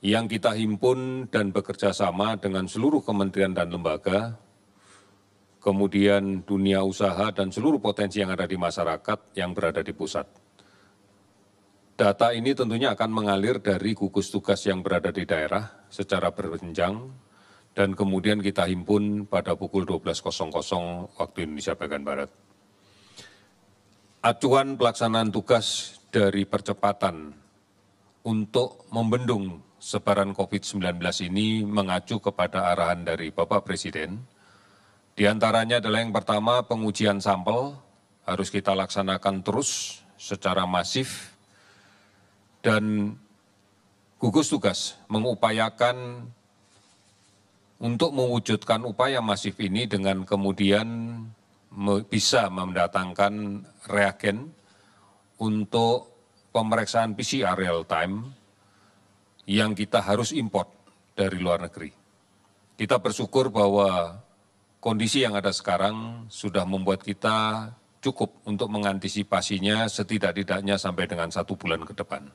yang kita himpun dan bekerja sama dengan seluruh kementerian dan lembaga, kemudian dunia usaha dan seluruh potensi yang ada di masyarakat yang berada di pusat. Data ini tentunya akan mengalir dari gugus tugas yang berada di daerah secara berjenjang dan kemudian kita himpun pada pukul 12.00 waktu Indonesia bagian Barat. Acuan pelaksanaan tugas dari percepatan untuk membendung sebaran covid 19 ini mengacu kepada arahan dari bapak presiden di antaranya adalah yang pertama pengujian sampel harus kita laksanakan terus secara masif dan gugus tugas mengupayakan untuk mewujudkan upaya masif ini dengan kemudian bisa mendatangkan reagen untuk pemeriksaan pcr real time yang kita harus import dari luar negeri. Kita bersyukur bahwa kondisi yang ada sekarang sudah membuat kita cukup untuk mengantisipasinya setidak-tidaknya sampai dengan satu bulan ke depan.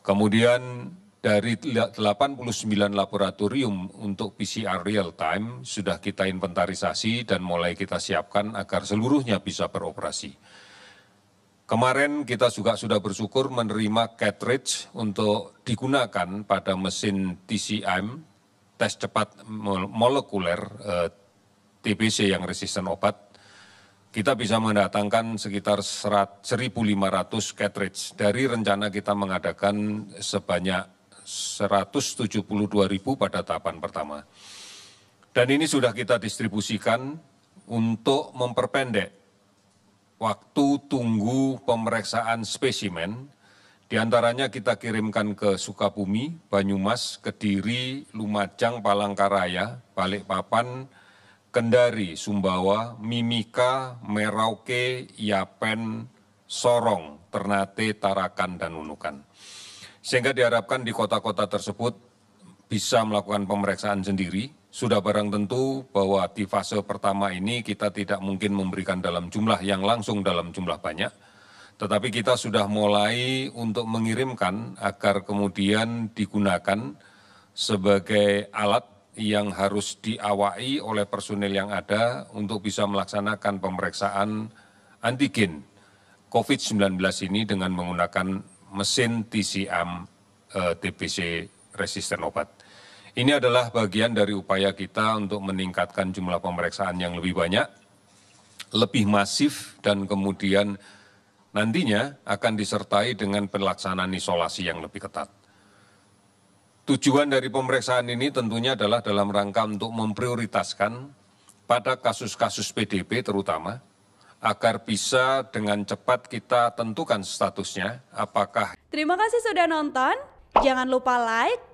Kemudian dari 89 laboratorium untuk PCR real time sudah kita inventarisasi dan mulai kita siapkan agar seluruhnya bisa beroperasi. Kemarin kita juga sudah bersyukur menerima cartridge untuk digunakan pada mesin TCM, tes cepat molekuler eh, TBC yang resisten obat. Kita bisa mendatangkan sekitar 1.500 cartridge. Dari rencana kita mengadakan sebanyak 172.000 pada tahapan pertama. Dan ini sudah kita distribusikan untuk memperpendek waktu tunggu pemeriksaan spesimen diantaranya kita kirimkan ke Sukabumi, Banyumas, Kediri, Lumajang, Palangkaraya, Balikpapan, Kendari, Sumbawa, Mimika, Merauke, Yapen, Sorong, Ternate, Tarakan, dan Nunukan. Sehingga diharapkan di kota-kota tersebut bisa melakukan pemeriksaan sendiri, sudah barang tentu bahwa di fase pertama ini kita tidak mungkin memberikan dalam jumlah yang langsung dalam jumlah banyak, tetapi kita sudah mulai untuk mengirimkan agar kemudian digunakan sebagai alat yang harus diawai oleh personil yang ada untuk bisa melaksanakan pemeriksaan antigen COVID-19 ini dengan menggunakan mesin TCM eh, TPC TBC resisten obat. Ini adalah bagian dari upaya kita untuk meningkatkan jumlah pemeriksaan yang lebih banyak, lebih masif, dan kemudian nantinya akan disertai dengan pelaksanaan isolasi yang lebih ketat. Tujuan dari pemeriksaan ini tentunya adalah dalam rangka untuk memprioritaskan pada kasus-kasus PDP terutama, agar bisa dengan cepat kita tentukan statusnya apakah. Terima kasih sudah nonton, jangan lupa like,